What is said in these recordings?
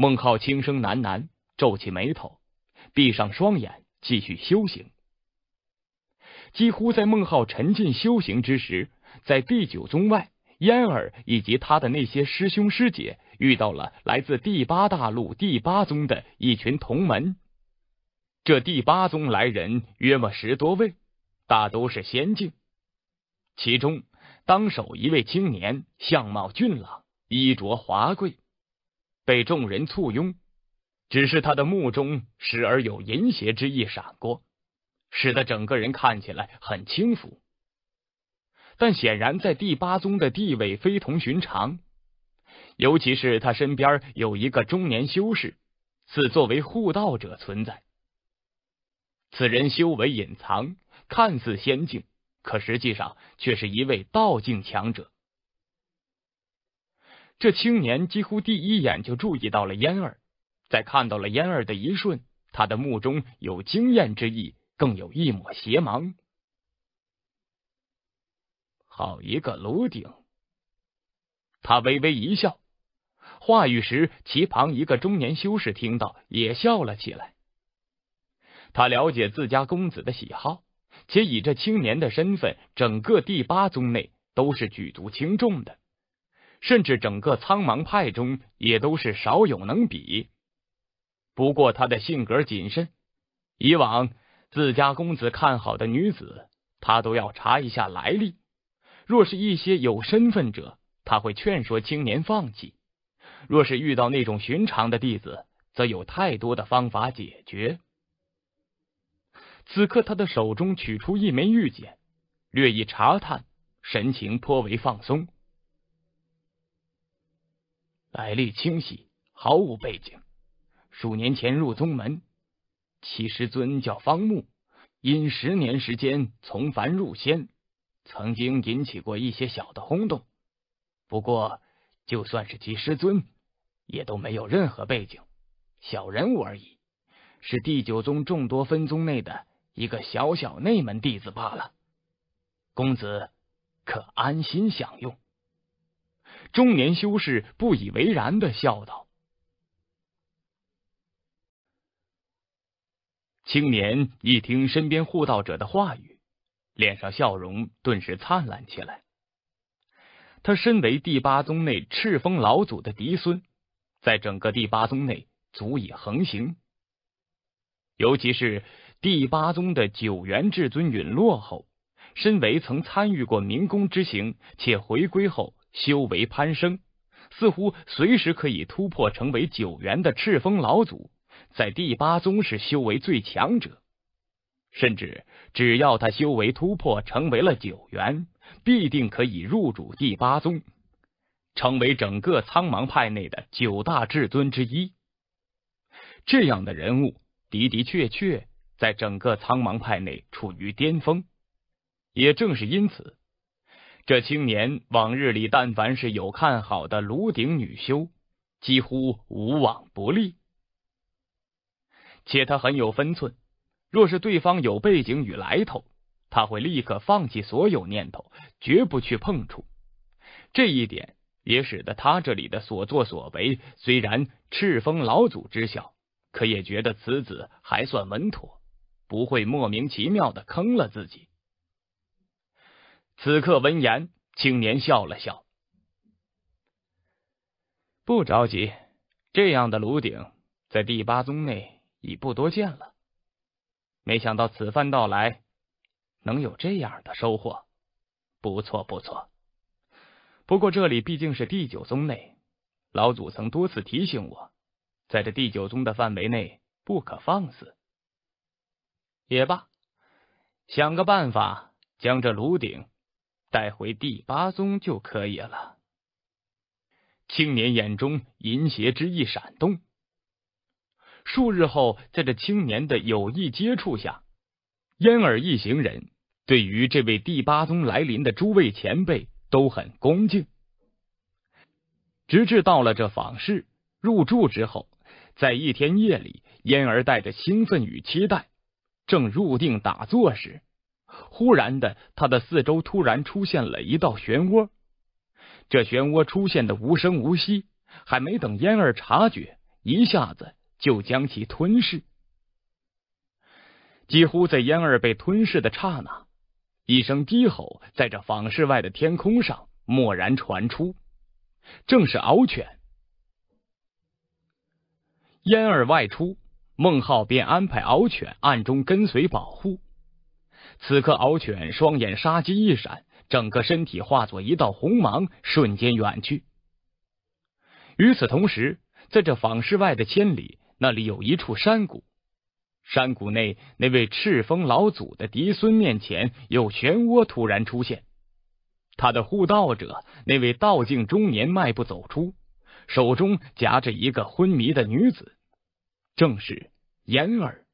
孟浩轻声喃喃，皱起眉头，闭上双眼，继续修行。几乎在孟浩沉浸修行之时，在第九宗外，嫣儿以及他的那些师兄师姐遇到了来自第八大陆第八宗的一群同门。这第八宗来人约莫十多位，大都是仙境。其中当首一位青年，相貌俊朗，衣着华贵。被众人簇拥，只是他的目中时而有淫邪之意闪过，使得整个人看起来很轻浮。但显然在第八宗的地位非同寻常，尤其是他身边有一个中年修士，似作为护道者存在。此人修为隐藏，看似仙境，可实际上却是一位道境强者。这青年几乎第一眼就注意到了嫣儿，在看到了嫣儿的一瞬，他的目中有惊艳之意，更有一抹邪芒。好一个炉鼎！他微微一笑，话语时，其旁一个中年修士听到，也笑了起来。他了解自家公子的喜好，且以这青年的身份，整个第八宗内都是举足轻重的。甚至整个苍茫派中也都是少有能比。不过他的性格谨慎，以往自家公子看好的女子，他都要查一下来历。若是一些有身份者，他会劝说青年放弃；若是遇到那种寻常的弟子，则有太多的方法解决。此刻他的手中取出一枚玉简，略一查探，神情颇为放松。来历清晰，毫无背景。数年前入宗门，其师尊叫方木，因十年时间从凡入仙，曾经引起过一些小的轰动。不过，就算是其师尊，也都没有任何背景，小人物而已，是第九宗众多分宗内的一个小小内门弟子罢了。公子可安心享用。中年修士不以为然的笑道：“青年一听身边护道者的话语，脸上笑容顿时灿烂起来。他身为第八宗内赤峰老祖的嫡孙，在整个第八宗内足以横行。尤其是第八宗的九元至尊陨落后，身为曾参与过明宫之行且回归后。”修为攀升，似乎随时可以突破成为九元的赤峰老祖，在第八宗是修为最强者。甚至只要他修为突破成为了九元，必定可以入主第八宗，成为整个苍茫派内的九大至尊之一。这样的人物的的确确在整个苍茫派内处于巅峰，也正是因此。这青年往日里，但凡是有看好的炉鼎女修，几乎无往不利。且他很有分寸，若是对方有背景与来头，他会立刻放弃所有念头，绝不去碰触。这一点也使得他这里的所作所为，虽然赤峰老祖知晓，可也觉得此子还算稳妥，不会莫名其妙的坑了自己。此刻闻言，青年笑了笑：“不着急，这样的炉鼎在第八宗内已不多见了。没想到此番到来，能有这样的收获，不错不错。不过这里毕竟是第九宗内，老祖曾多次提醒我，在这第九宗的范围内不可放肆。也罢，想个办法将这炉鼎。”带回第八宗就可以了。青年眼中淫邪之意闪动。数日后，在这青年的有意接触下，燕儿一行人对于这位第八宗来临的诸位前辈都很恭敬。直至到了这访市入住之后，在一天夜里，燕儿带着兴奋与期待，正入定打坐时。忽然的，他的四周突然出现了一道漩涡，这漩涡出现的无声无息，还没等烟儿察觉，一下子就将其吞噬。几乎在烟儿被吞噬的刹那，一声低吼在这坊室外的天空上蓦然传出，正是敖犬。烟儿外出，孟浩便安排敖犬暗中跟随保护。此刻，敖犬双眼杀机一闪，整个身体化作一道红芒，瞬间远去。与此同时，在这坊室外的千里，那里有一处山谷，山谷内那位赤峰老祖的嫡孙面前，有漩涡突然出现。他的护道者，那位道境中年迈步走出，手中夹着一个昏迷的女子，正是言儿。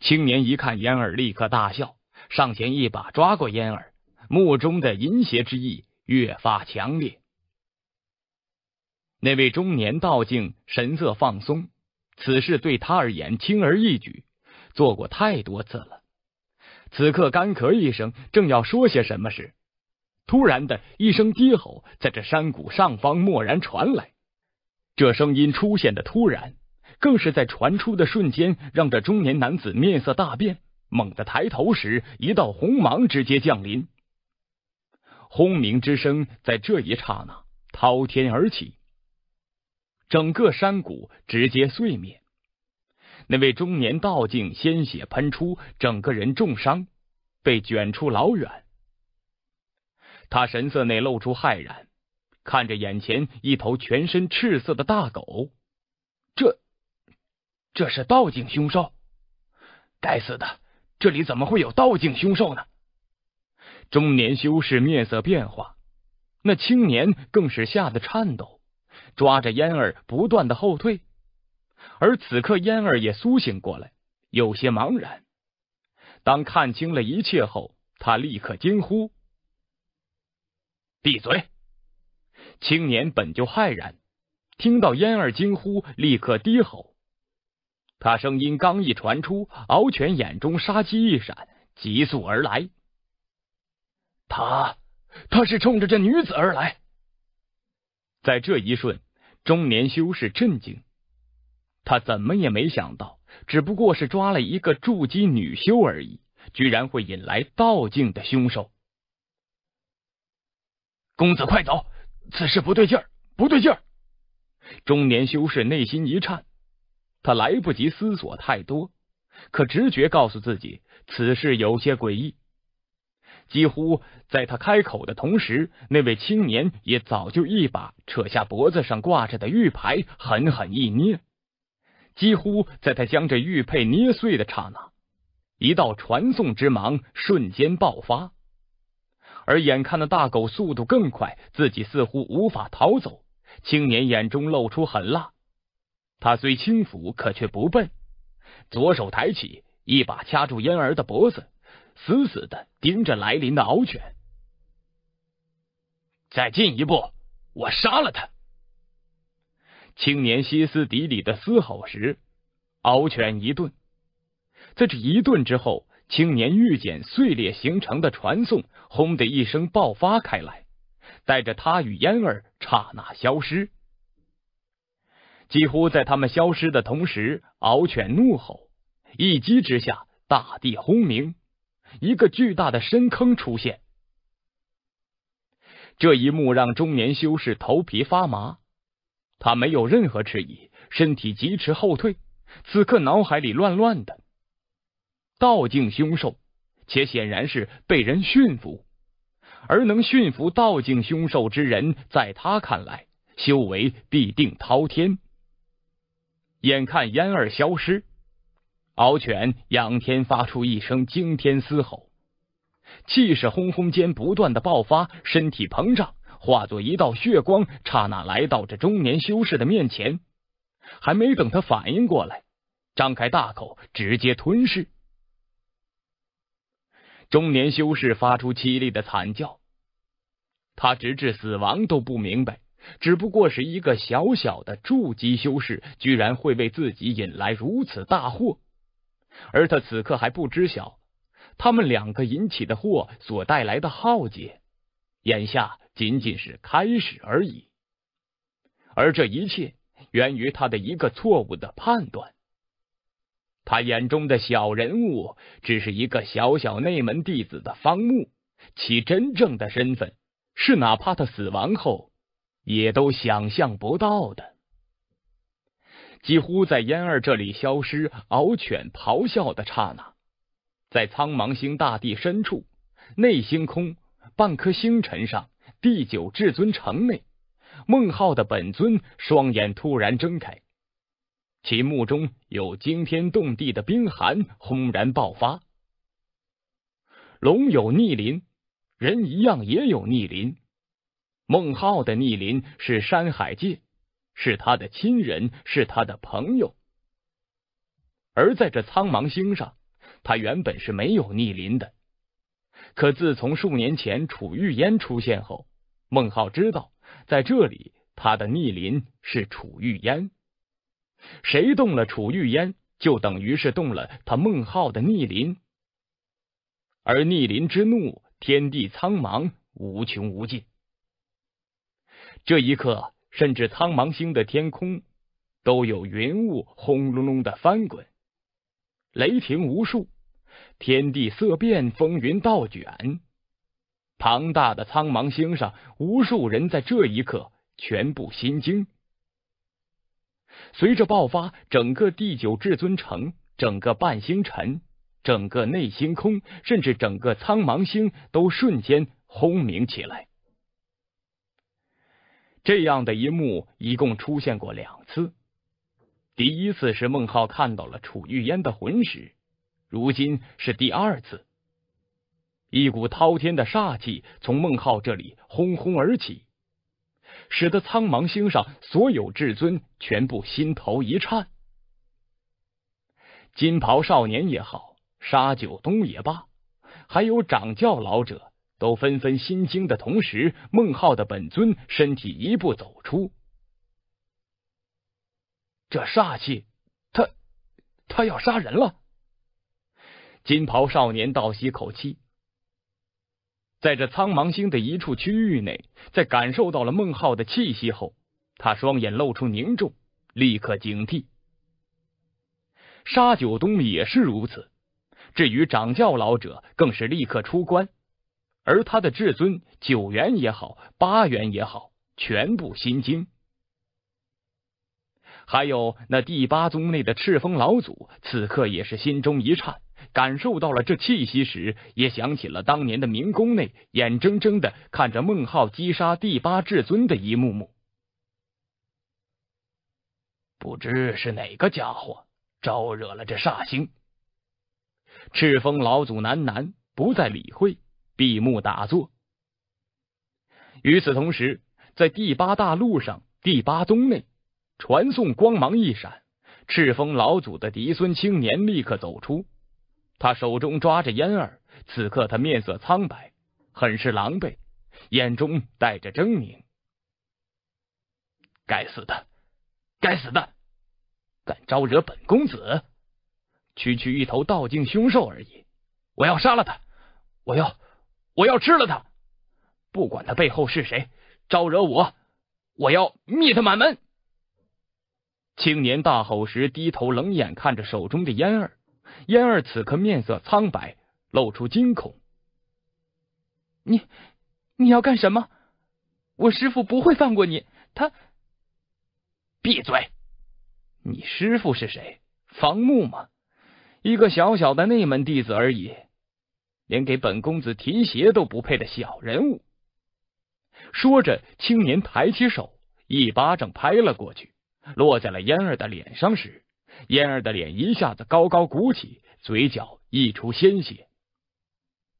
青年一看烟儿，立刻大笑，上前一把抓过烟儿，目中的淫邪之意越发强烈。那位中年道境神色放松，此事对他而言轻而易举，做过太多次了。此刻干咳一声，正要说些什么时，突然的一声低吼在这山谷上方蓦然传来，这声音出现的突然。更是在传出的瞬间，让这中年男子面色大变，猛地抬头时，一道红芒直接降临，轰鸣之声在这一刹那滔天而起，整个山谷直接碎灭。那位中年道境鲜血喷出，整个人重伤，被卷出老远。他神色内露出骇然，看着眼前一头全身赤色的大狗，这。这是道境凶兽！该死的，这里怎么会有道境凶兽呢？中年修士面色变化，那青年更是吓得颤抖，抓着烟儿不断的后退。而此刻，烟儿也苏醒过来，有些茫然。当看清了一切后，他立刻惊呼：“闭嘴！”青年本就骇然，听到烟儿惊呼，立刻低吼。他声音刚一传出，敖犬眼中杀机一闪，急速而来。他，他是冲着这女子而来。在这一瞬，中年修士震惊，他怎么也没想到，只不过是抓了一个筑基女修而已，居然会引来道境的凶手。公子，快走！此事不对劲儿，不对劲儿！中年修士内心一颤。他来不及思索太多，可直觉告诉自己此事有些诡异。几乎在他开口的同时，那位青年也早就一把扯下脖子上挂着的玉牌，狠狠一捏。几乎在他将这玉佩捏碎的刹那，一道传送之芒瞬间爆发。而眼看那大狗速度更快，自己似乎无法逃走。青年眼中露出狠辣。他虽轻浮，可却不笨。左手抬起，一把掐住嫣儿的脖子，死死的盯着来临的敖犬。再进一步，我杀了他！青年歇斯底里的嘶吼时，敖犬一顿。在这一顿之后，青年御简碎裂形成的传送，轰的一声爆发开来，带着他与嫣儿刹那消失。几乎在他们消失的同时，敖犬怒吼，一击之下，大地轰鸣，一个巨大的深坑出现。这一幕让中年修士头皮发麻，他没有任何迟疑，身体疾驰后退。此刻脑海里乱乱的，道境凶兽，且显然是被人驯服，而能驯服道境凶兽之人，在他看来，修为必定滔天。眼看烟儿消失，敖犬仰天发出一声惊天嘶吼，气势轰轰间不断的爆发，身体膨胀，化作一道血光，刹那来到这中年修士的面前。还没等他反应过来，张开大口，直接吞噬。中年修士发出凄厉的惨叫，他直至死亡都不明白。只不过是一个小小的筑基修士，居然会为自己引来如此大祸，而他此刻还不知晓，他们两个引起的祸所带来的浩劫，眼下仅仅是开始而已。而这一切源于他的一个错误的判断，他眼中的小人物只是一个小小内门弟子的方木，其真正的身份是，哪怕他死亡后。也都想象不到的，几乎在燕儿这里消失，獒犬咆哮的刹那，在苍茫星大地深处内星空半颗星辰上第九至尊城内，孟浩的本尊双眼突然睁开，其目中有惊天动地的冰寒轰然爆发。龙有逆鳞，人一样也有逆鳞。孟浩的逆鳞是山海界，是他的亲人，是他的朋友。而在这苍茫星上，他原本是没有逆鳞的。可自从数年前楚玉烟出现后，孟浩知道，在这里他的逆鳞是楚玉烟。谁动了楚玉烟，就等于是动了他孟浩的逆鳞。而逆鳞之怒，天地苍茫，无穷无尽。这一刻，甚至苍茫星的天空都有云雾轰隆隆的翻滚，雷霆无数，天地色变，风云倒卷。庞大的苍茫星上，无数人在这一刻全部心惊。随着爆发，整个第九至尊城，整个半星辰，整个内星空，甚至整个苍茫星都瞬间轰鸣起来。这样的一幕一共出现过两次，第一次是孟浩看到了楚玉烟的魂时，如今是第二次。一股滔天的煞气从孟浩这里轰轰而起，使得苍茫星上所有至尊全部心头一颤。金袍少年也好，沙九东也罢，还有掌教老者。都纷纷心惊的同时，孟浩的本尊身体一步走出。这煞气，他他要杀人了！金袍少年倒吸口气，在这苍茫星的一处区域内，在感受到了孟浩的气息后，他双眼露出凝重，立刻警惕。沙九东也是如此，至于掌教老者，更是立刻出关。而他的至尊九元也好，八元也好，全部心惊。还有那第八宗内的赤峰老祖，此刻也是心中一颤，感受到了这气息时，也想起了当年的明宫内，眼睁睁的看着孟浩击杀第八至尊的一幕幕。不知是哪个家伙招惹了这煞星？赤峰老祖喃喃，不再理会。闭目打坐。与此同时，在第八大陆上第八宗内，传送光芒一闪，赤峰老祖的嫡孙青年立刻走出，他手中抓着烟儿。此刻他面色苍白，很是狼狈，眼中带着狰狞。该死的！该死的！敢招惹本公子！区区一头道境凶兽而已，我要杀了他！我要！我要吃了他！不管他背后是谁招惹我，我要灭他满门！青年大吼时，低头冷眼看着手中的烟儿。烟儿此刻面色苍白，露出惊恐：“你，你要干什么？我师父不会放过你！他……闭嘴！你师父是谁？方木吗？一个小小的内门弟子而已。”连给本公子提鞋都不配的小人物。说着，青年抬起手，一巴掌拍了过去，落在了嫣儿的脸上时，嫣儿的脸一下子高高鼓起，嘴角溢出鲜血，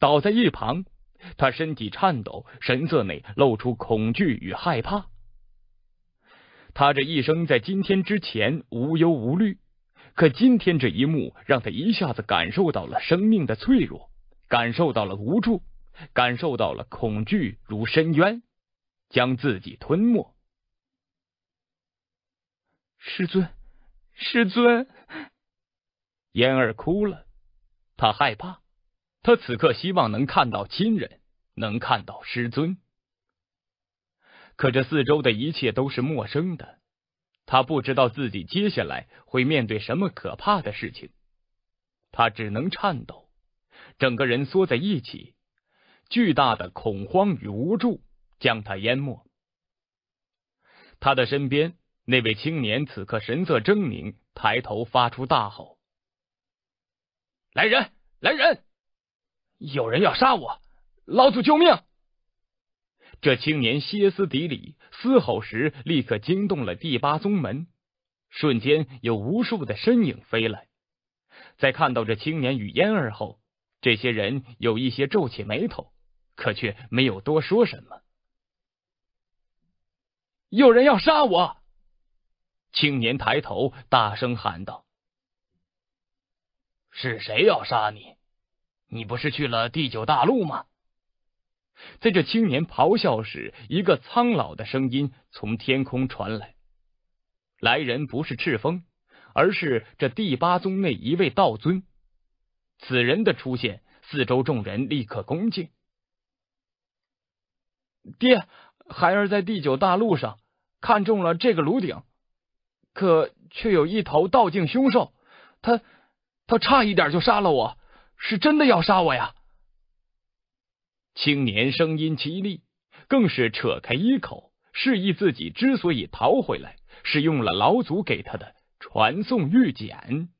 倒在一旁。他身体颤抖，神色内露出恐惧与害怕。他这一生在今天之前无忧无虑，可今天这一幕让他一下子感受到了生命的脆弱。感受到了无助，感受到了恐惧如深渊，将自己吞没。师尊，师尊，燕儿哭了，他害怕，他此刻希望能看到亲人，能看到师尊。可这四周的一切都是陌生的，他不知道自己接下来会面对什么可怕的事情，他只能颤抖。整个人缩在一起，巨大的恐慌与无助将他淹没。他的身边，那位青年此刻神色狰狞，抬头发出大吼：“来人！来人！有人要杀我！老祖救命！”这青年歇斯底里嘶吼时，立刻惊动了第八宗门，瞬间有无数的身影飞来。在看到这青年与嫣儿后，这些人有一些皱起眉头，可却没有多说什么。有人要杀我！青年抬头大声喊道：“是谁要杀你？你不是去了第九大陆吗？”在这青年咆哮时，一个苍老的声音从天空传来。来人不是赤峰，而是这第八宗内一位道尊。此人的出现，四周众人立刻恭敬。爹，孩儿在第九大陆上看中了这个炉鼎，可却有一头道境凶兽，他他差一点就杀了我，是真的要杀我呀！青年声音凄厉，更是扯开衣口，示意自己之所以逃回来，是用了老祖给他的传送玉简。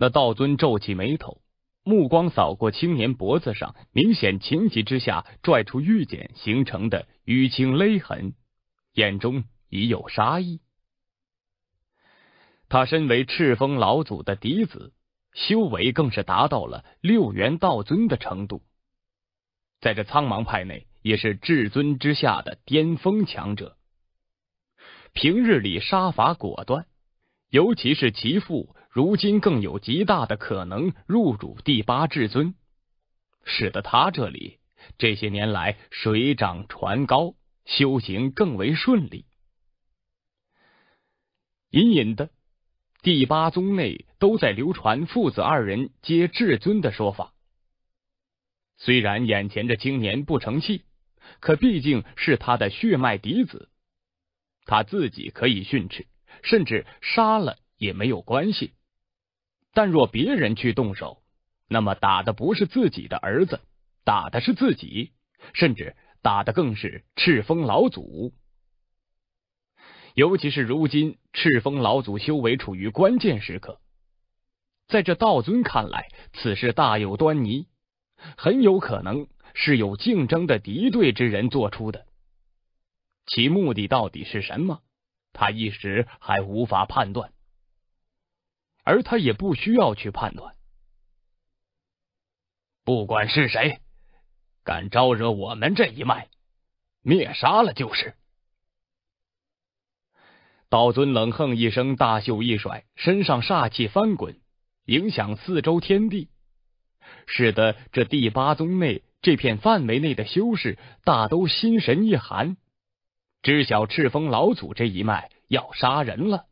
那道尊皱起眉头，目光扫过青年脖子上明显情急之下拽出玉简形成的淤青勒痕，眼中已有杀意。他身为赤峰老祖的嫡子，修为更是达到了六元道尊的程度，在这苍茫派内也是至尊之下的巅峰强者。平日里杀伐果断，尤其是其父。如今更有极大的可能入主第八至尊，使得他这里这些年来水涨船高，修行更为顺利。隐隐的，第八宗内都在流传父子二人皆至尊的说法。虽然眼前这青年不成器，可毕竟是他的血脉嫡子，他自己可以训斥，甚至杀了也没有关系。但若别人去动手，那么打的不是自己的儿子，打的是自己，甚至打的更是赤峰老祖。尤其是如今赤峰老祖修为处于关键时刻，在这道尊看来，此事大有端倪，很有可能是有竞争的敌对之人做出的，其目的到底是什么？他一时还无法判断。而他也不需要去判断，不管是谁敢招惹我们这一脉，灭杀了就是。道尊冷哼一声，大袖一甩，身上煞气翻滚，影响四周天地，使得这第八宗内这片范围内的修士大都心神一寒，知晓赤峰老祖这一脉要杀人了。